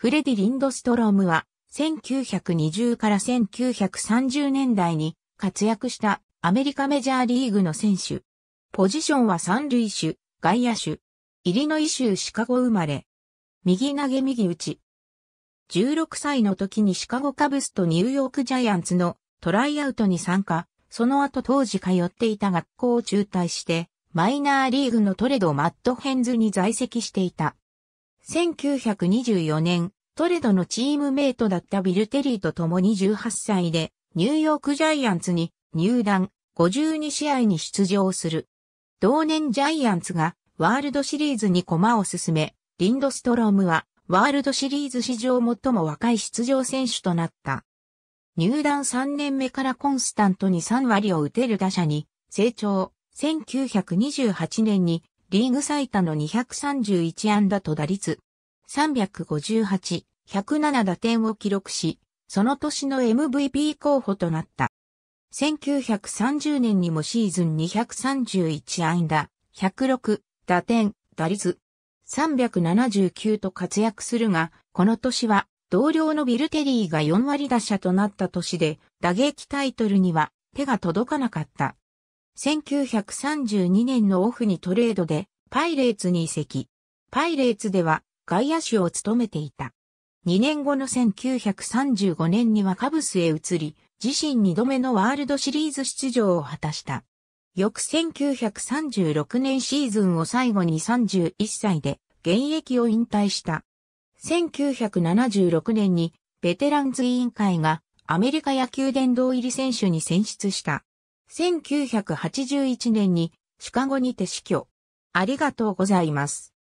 フレディ・リンドストロームは、1920から1930年代に活躍したアメリカメジャーリーグの選手。ポジションは三塁手、外野手。イリノイ州シカゴ生まれ。右投げ右打ち。16歳の時にシカゴカブスとニューヨークジャイアンツのトライアウトに参加、その後当時通っていた学校を中退して、マイナーリーグのトレド・マット・ヘンズに在籍していた。1924年、トレドのチームメイトだったビルテリーと共に18歳で、ニューヨークジャイアンツに入団、52試合に出場する。同年ジャイアンツがワールドシリーズに駒を進め、リンドストロームはワールドシリーズ史上最も若い出場選手となった。入団3年目からコンスタントに3割を打てる打者に成長。1928年にリーグ最多の231安打と打率358、107打点を記録し、その年の MVP 候補となった。1930年にもシーズン231安打、106、打点、打率、379と活躍するが、この年は同僚のビルテリーが4割打者となった年で、打撃タイトルには手が届かなかった。1932年のオフにトレードでパイレーツに移籍。パイレーツでは外野手を務めていた。2年後の1935年にはカブスへ移り、自身2度目のワールドシリーズ出場を果たした。翌1936年シーズンを最後に31歳で現役を引退した。1976年にベテランズ委員会がアメリカ野球殿堂入り選手に選出した。1981年にシカゴにて死去。ありがとうございます。